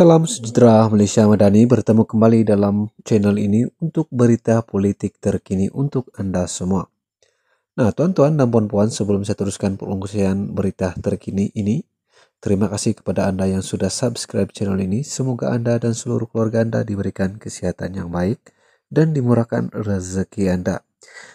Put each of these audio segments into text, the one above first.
Salam sejahtera Malaysia Madani bertemu kembali dalam channel ini untuk berita politik terkini untuk Anda semua. Nah, tuan-tuan dan puan-puan, sebelum saya teruskan pengungsian berita terkini ini, terima kasih kepada Anda yang sudah subscribe channel ini. Semoga Anda dan seluruh keluarga Anda diberikan kesehatan yang baik dan dimurahkan rezeki Anda.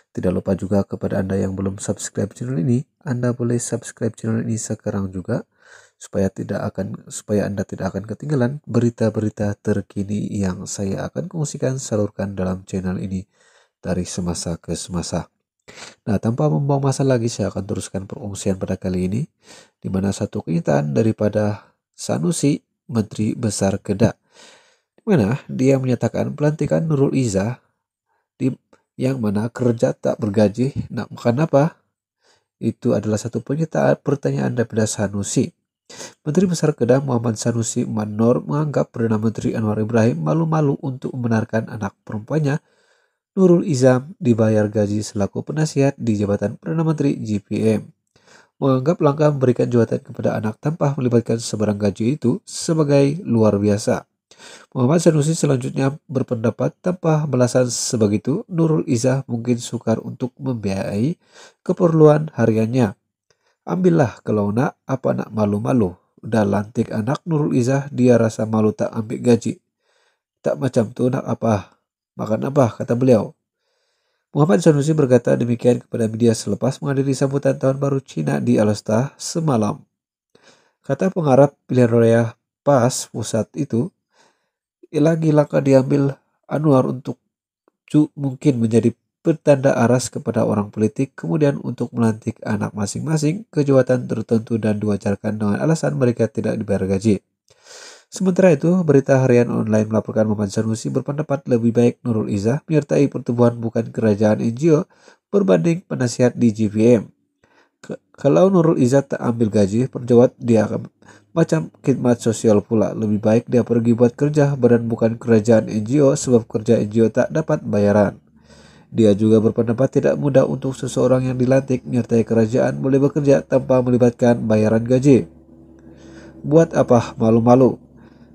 Tidak lupa juga kepada Anda yang belum subscribe channel ini, Anda boleh subscribe channel ini sekarang juga supaya tidak akan supaya Anda tidak akan ketinggalan berita-berita terkini yang saya akan kongsikan salurkan dalam channel ini dari semasa ke semasa. Nah, tanpa membuang masa lagi, saya akan teruskan perungsian pada kali ini, di mana satu kenyataan daripada Sanusi, Menteri Besar Kedah di mana dia menyatakan pelantikan Nurul Iza di yang mana kerja tak bergaji. nak makan apa Itu adalah satu pernyataan pertanyaan daripada Sanusi. Menteri Besar Kedah Muhammad Sanusi Manor menganggap Perdana Menteri Anwar Ibrahim malu-malu untuk membenarkan anak perempuannya Nurul Izam dibayar gaji selaku penasihat di jabatan Perdana Menteri GPM. Menganggap langkah memberikan jabatan kepada anak tanpa melibatkan sebarang gaji itu sebagai luar biasa. Muhammad Sanusi selanjutnya berpendapat tanpa belasan sebegitu Nurul Izzah mungkin sukar untuk membiayai keperluan hariannya. Ambillah kalau nak, apa nak malu-malu. Udah lantik anak Nurul Izzah, dia rasa malu tak ambil gaji. Tak macam tu nak apa, makan apa, kata beliau. Muhammad Sanusi berkata demikian kepada media selepas menghadiri sambutan tahun baru Cina di Alasta semalam. Kata pengarap pilihan raya PAS pusat itu, lagi langkah diambil Anwar untuk mungkin menjadi bertanda aras kepada orang politik kemudian untuk melantik anak masing-masing ke jabatan tertentu dan diwajarkan dengan alasan mereka tidak dibayar gaji. Sementara itu, berita harian online melaporkan Muhammad Sanusi berpendapat lebih baik Nurul Izzah menyertai pertumbuhan bukan kerajaan NGO berbanding penasihat di GVM. kalau Nurul Izzah tak ambil gaji, perjawat dia akan macam khidmat sosial pula. Lebih baik dia pergi buat kerja badan bukan kerajaan NGO sebab kerja NGO tak dapat bayaran. Dia juga berpendapat tidak mudah untuk seseorang yang dilantik menyertai kerajaan boleh bekerja tanpa melibatkan bayaran gaji. Buat apa malu-malu?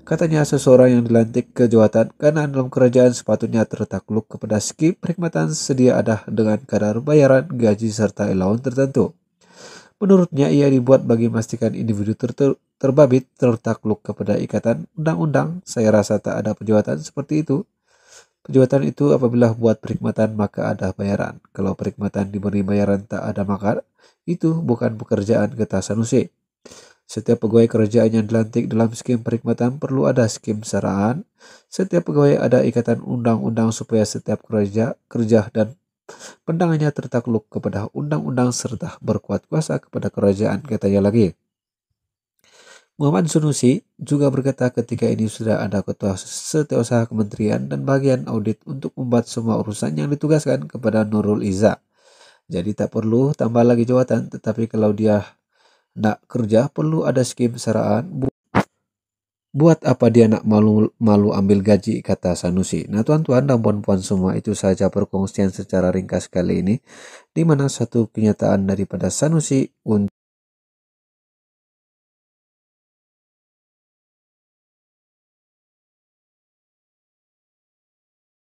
Katanya seseorang yang dilantik ke jawatan karena dalam kerajaan sepatutnya tertakluk kepada skip. perkhidmatan sedia ada dengan kadar bayaran, gaji, serta elaun tertentu. Menurutnya ia dibuat bagi memastikan individu ter ter terbabit tertakluk kepada ikatan undang-undang. Saya rasa tak ada penjawatan seperti itu Kejahatan itu apabila buat perkhidmatan maka ada bayaran. Kalau perkhidmatan diberi bayaran tak ada maka itu bukan pekerjaan getah sanusi. Setiap pegawai kerajaan yang dilantik dalam skim perkhidmatan perlu ada skim saraan. Setiap pegawai ada ikatan undang-undang supaya setiap kerja, kerja dan pendangannya tertakluk kepada undang-undang serta berkuat kuasa kepada kerajaan katanya lagi. Muhammad Sunusi juga berkata ketika ini sudah ada ketua setiausaha kementerian dan bagian audit untuk membuat semua urusan yang ditugaskan kepada Nurul Iza. Jadi tak perlu tambah lagi jawatan, tetapi kalau dia nak kerja perlu ada skim saraan. Buat apa dia nak malu-malu ambil gaji, kata Sanusi. Nah tuan-tuan dan puan-puan semua itu saja perkongsian secara ringkas kali ini, di mana satu kenyataan daripada Sanusi untuk